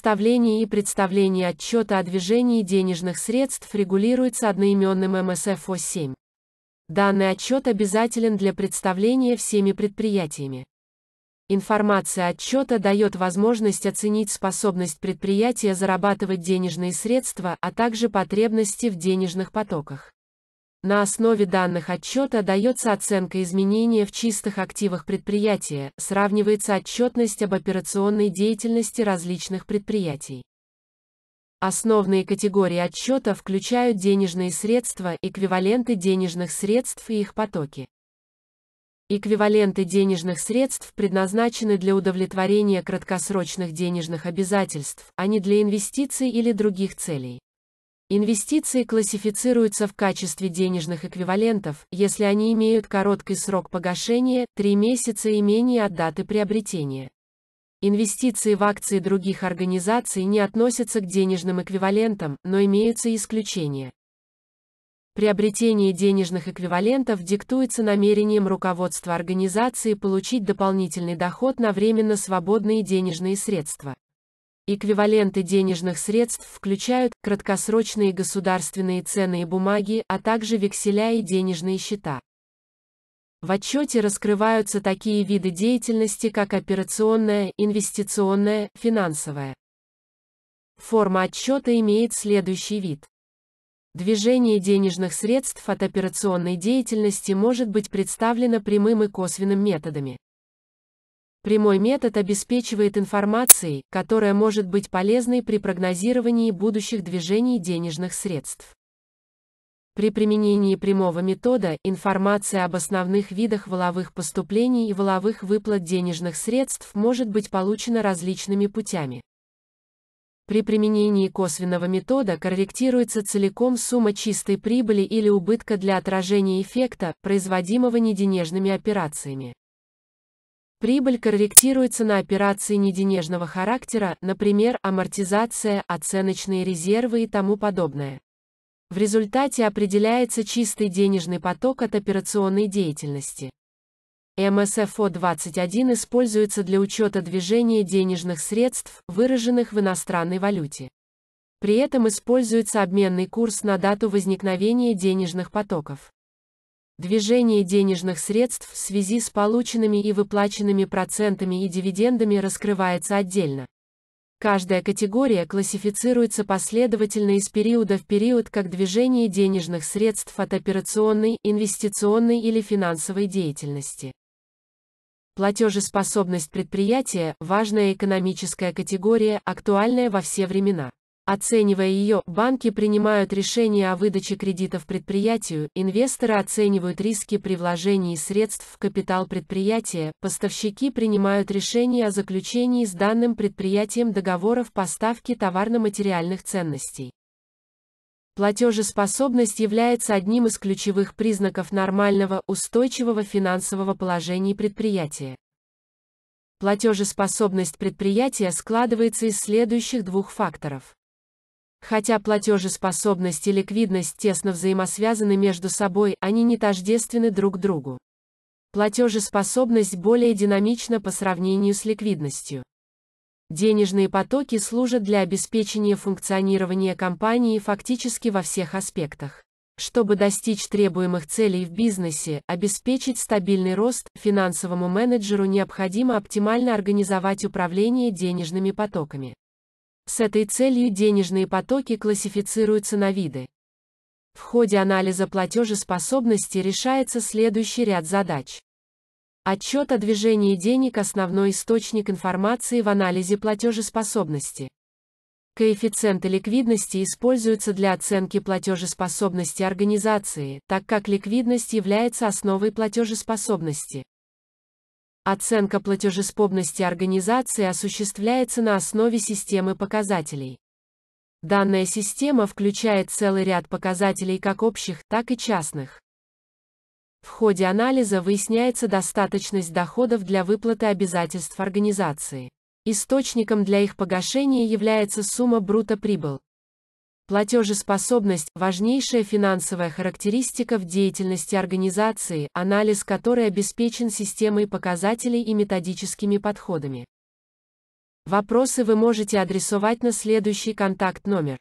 составлении и представление отчета о движении денежных средств регулируется одноименным МСФО 7. Данный отчет обязателен для представления всеми предприятиями. Информация отчета дает возможность оценить способность предприятия зарабатывать денежные средства, а также потребности в денежных потоках. На основе данных отчета дается оценка изменения в чистых активах предприятия, сравнивается отчетность об операционной деятельности различных предприятий. Основные категории отчета включают денежные средства, эквиваленты денежных средств и их потоки. Эквиваленты денежных средств предназначены для удовлетворения краткосрочных денежных обязательств, а не для инвестиций или других целей. Инвестиции классифицируются в качестве денежных эквивалентов, если они имеют короткий срок погашения, 3 месяца и менее от даты приобретения. Инвестиции в акции других организаций не относятся к денежным эквивалентам, но имеются исключения. Приобретение денежных эквивалентов диктуется намерением руководства организации получить дополнительный доход на временно свободные денежные средства. Эквиваленты денежных средств включают краткосрочные государственные ценные бумаги, а также векселя и денежные счета. В отчете раскрываются такие виды деятельности, как операционная, инвестиционная, финансовая. Форма отчета имеет следующий вид. Движение денежных средств от операционной деятельности может быть представлено прямым и косвенным методами. Прямой метод обеспечивает информацией, которая может быть полезной при прогнозировании будущих движений денежных средств. При применении прямого метода информация об основных видах валовых поступлений и валовых выплат денежных средств может быть получена различными путями. При применении косвенного метода корректируется целиком сумма чистой прибыли или убытка для отражения эффекта, производимого неденежными операциями. Прибыль корректируется на операции неденежного характера, например, амортизация, оценочные резервы и тому подобное. В результате определяется чистый денежный поток от операционной деятельности. МСФО-21 используется для учета движения денежных средств, выраженных в иностранной валюте. При этом используется обменный курс на дату возникновения денежных потоков. Движение денежных средств в связи с полученными и выплаченными процентами и дивидендами раскрывается отдельно. Каждая категория классифицируется последовательно из периода в период как движение денежных средств от операционной, инвестиционной или финансовой деятельности. Платежеспособность предприятия – важная экономическая категория, актуальная во все времена. Оценивая ее, банки принимают решения о выдаче кредитов предприятию, инвесторы оценивают риски при вложении средств в капитал предприятия, поставщики принимают решения о заключении с данным предприятием договоров поставки товарно-материальных ценностей. Платежеспособность является одним из ключевых признаков нормального, устойчивого финансового положения предприятия. Платежеспособность предприятия складывается из следующих двух факторов. Хотя платежеспособность и ликвидность тесно взаимосвязаны между собой, они не тождественны друг другу. Платежеспособность более динамична по сравнению с ликвидностью. Денежные потоки служат для обеспечения функционирования компании фактически во всех аспектах. Чтобы достичь требуемых целей в бизнесе, обеспечить стабильный рост, финансовому менеджеру необходимо оптимально организовать управление денежными потоками. С этой целью денежные потоки классифицируются на виды. В ходе анализа платежеспособности решается следующий ряд задач. Отчет о движении денег – основной источник информации в анализе платежеспособности. Коэффициенты ликвидности используются для оценки платежеспособности организации, так как ликвидность является основой платежеспособности. Оценка платежеспособности организации осуществляется на основе системы показателей. Данная система включает целый ряд показателей как общих, так и частных. В ходе анализа выясняется достаточность доходов для выплаты обязательств организации. Источником для их погашения является сумма брутоприбыль. Платежеспособность – важнейшая финансовая характеристика в деятельности организации, анализ которой обеспечен системой показателей и методическими подходами. Вопросы вы можете адресовать на следующий контакт номер.